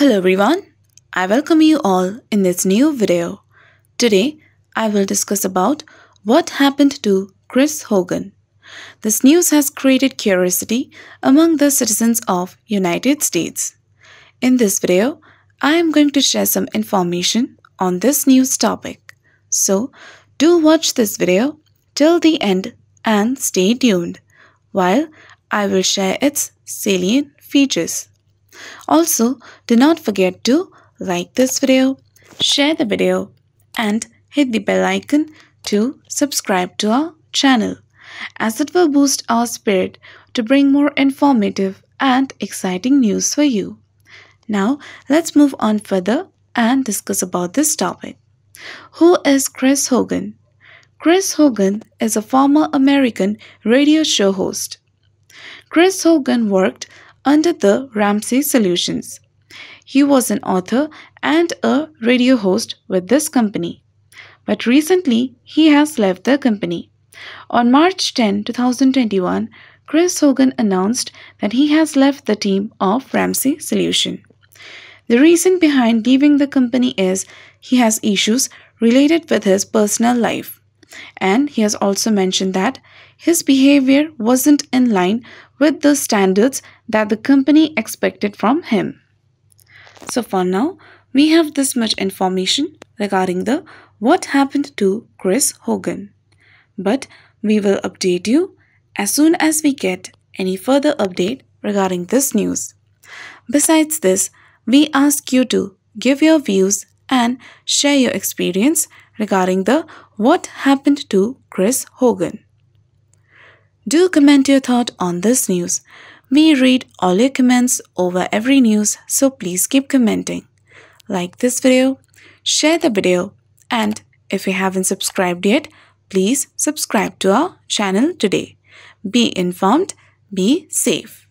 Hello everyone, I welcome you all in this new video. Today, I will discuss about what happened to Chris Hogan. This news has created curiosity among the citizens of United States. In this video, I am going to share some information on this news topic. So, do watch this video till the end and stay tuned while I will share its salient features. Also, do not forget to like this video, share the video and hit the bell icon to subscribe to our channel as it will boost our spirit to bring more informative and exciting news for you. Now, let's move on further and discuss about this topic. Who is Chris Hogan? Chris Hogan is a former American radio show host. Chris Hogan worked under the Ramsey Solutions. He was an author and a radio host with this company. But recently, he has left the company. On March 10, 2021, Chris Hogan announced that he has left the team of Ramsey Solution. The reason behind leaving the company is he has issues related with his personal life. And he has also mentioned that his behavior wasn't in line with the standards that the company expected from him. So for now, we have this much information regarding the what happened to Chris Hogan. But we will update you as soon as we get any further update regarding this news. Besides this, we ask you to give your views and share your experience regarding the What Happened to Chris Hogan. Do comment your thought on this news. We read all your comments over every news, so please keep commenting. Like this video, share the video, and if you haven't subscribed yet, please subscribe to our channel today. Be informed, be safe.